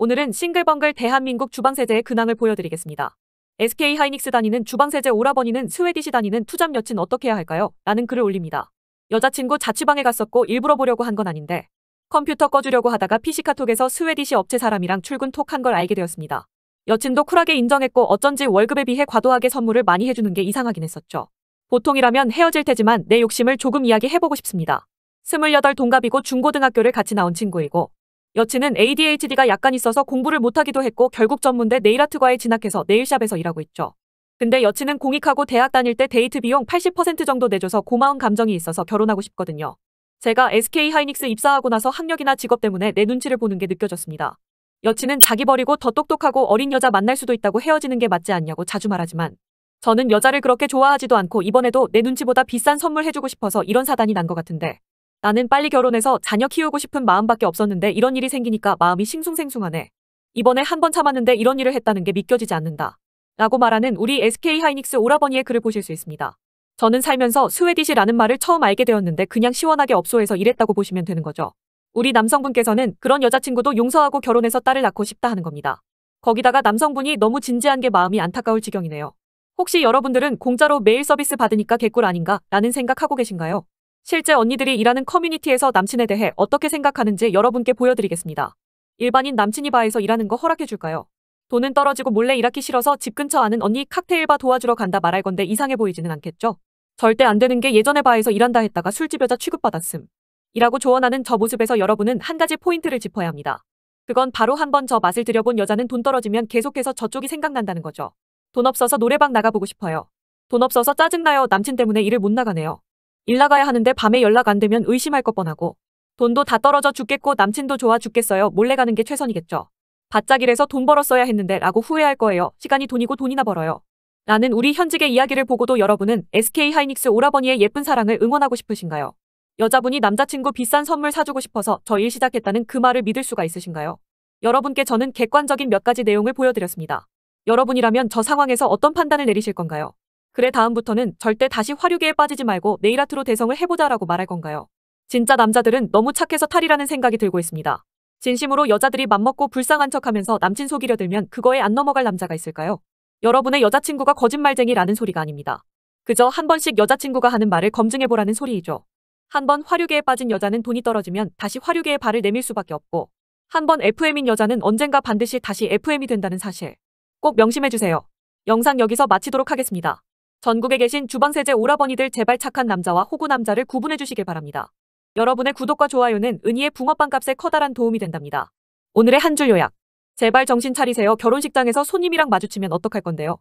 오늘은 싱글벙글 대한민국 주방세제의 근황을 보여드리겠습니다. SK 하이닉스 다니는 주방세제 오라버니는 스웨디시 다니는 투잡 여친 어떻게 해야 할까요? 라는 글을 올립니다. 여자친구 자취방에 갔었고 일부러 보려고 한 건 아닌데 컴퓨터 꺼주려고 하다가 PC카톡에서 스웨디시 업체 사람이랑 출근 톡 한 걸 알게 되었습니다. 여친도 쿨하게 인정했고 어쩐지 월급에 비해 과도하게 선물을 많이 해주는 게 이상하긴 했었죠. 보통이라면 헤어질 테지만 내 욕심을 조금 이야기해보고 싶습니다. 28 동갑이고 중고등학교를 같이 나온 친구이고 여친은 ADHD가 약간 있어서 공부를 못하기도 했고 결국 전문대 네일아트과에 진학해서 네일샵에서 일하고 있죠. 근데 여친은 공익하고 대학 다닐 때 데이트 비용 80% 정도 내줘서 고마운 감정이 있어서 결혼하고 싶거든요. 제가 SK 하이닉스 입사하고 나서 학력이나 직업 때문에 내 눈치를 보는 게 느껴졌습니다. 여친은 자기 버리고 더 똑똑하고 어린 여자 만날 수도 있다고 헤어지는 게 맞지 않냐고 자주 말하지만 저는 여자를 그렇게 좋아하지도 않고 이번에도 내 눈치보다 비싼 선물 해주고 싶어서 이런 사단이 난 것 같은데 나는 빨리 결혼해서 자녀 키우고 싶은 마음밖에 없었는데 이런 일이 생기니까 마음이 싱숭생숭하네. 이번에 한 번 참았는데 이런 일을 했다는 게 믿겨지지 않는다. 라고 말하는 우리 SK 하이닉스 오라버니의 글을 보실 수 있습니다. 저는 살면서 스웨디시라는 말을 처음 알게 되었는데 그냥 시원하게 업소에서 일했다고 보시면 되는 거죠. 우리 남성분께서는 그런 여자친구도 용서하고 결혼해서 딸을 낳고 싶다 하는 겁니다. 거기다가 남성분이 너무 진지한 게 마음이 안타까울 지경이네요. 혹시 여러분들은 공짜로 메일 서비스 받으니까 개꿀 아닌가 라는 생각하고 계신가요? 실제 언니들이 일하는 커뮤니티에서 남친에 대해 어떻게 생각하는지 여러분께 보여드리겠습니다. 일반인 남친이 바에서 일하는 거 허락해줄까요? 돈은 떨어지고 몰래 일하기 싫어서 집 근처 아는 언니 칵테일바 도와주러 간다 말할 건데 이상해 보이지는 않겠죠? 절대 안 되는 게 예전에 바에서 일한다 했다가 술집 여자 취급받았음. 이라고 조언하는 저 모습에서 여러분은 한 가지 포인트를 짚어야 합니다. 그건 바로 한번 저 맛을 들여본 여자는 돈 떨어지면 계속해서 저쪽이 생각난다는 거죠. 돈 없어서 노래방 나가보고 싶어요. 돈 없어서 짜증나요. 남친 때문에 일을 못 나가네요. 일 나가야 하는데 밤에 연락 안 되면 의심할 것 뻔하고 돈도 다 떨어져 죽겠고 남친도 좋아 죽겠어요. 몰래 가는 게 최선이겠죠. 바짝 일해서 돈 벌었어야 했는데 라고 후회할 거예요. 시간이 돈이고 돈이나 벌어요. 라는 우리 현직의 이야기를 보고도 여러분은 SK 하이닉스 오라버니의 예쁜 사랑을 응원하고 싶으신가요? 여자분이 남자친구 비싼 선물 사주고 싶어서 저 일 시작했다는 그 말을 믿을 수가 있으신가요? 여러분께 저는 객관적인 몇 가지 내용을 보여드렸습니다. 여러분이라면 저 상황에서 어떤 판단을 내리실 건가요? 그래 다음부터는 절대 다시 화류계에 빠지지 말고 네일 아트로 대성을 해보자라고 말할 건가요? 진짜 남자들은 너무 착해서 탈이라는 생각이 들고 있습니다. 진심으로 여자들이 맘먹고 불쌍한 척하면서 남친 속이려 들면 그거에 안 넘어갈 남자가 있을까요? 여러분의 여자친구가 거짓말쟁이라는 소리가 아닙니다. 그저 한 번씩 여자친구가 하는 말을 검증해보라는 소리이죠. 한 번 화류계에 빠진 여자는 돈이 떨어지면 다시 화류계에 발을 내밀 수밖에 없고 한 번 FM인 여자는 언젠가 반드시 다시 FM이 된다는 사실 꼭 명심해주세요. 영상 여기서 마치도록 하겠습니다. 전국에 계신 주방세제 오라버니들 제발 착한 남자와 호구 남자를 구분해 주시길 바랍니다. 여러분의 구독과 좋아요는 은희의 붕어빵값에 커다란 도움이 된답니다. 오늘의 한 줄 요약. 제발 정신 차리세요. 결혼식장에서 손님이랑 마주치면 어떡할 건데요.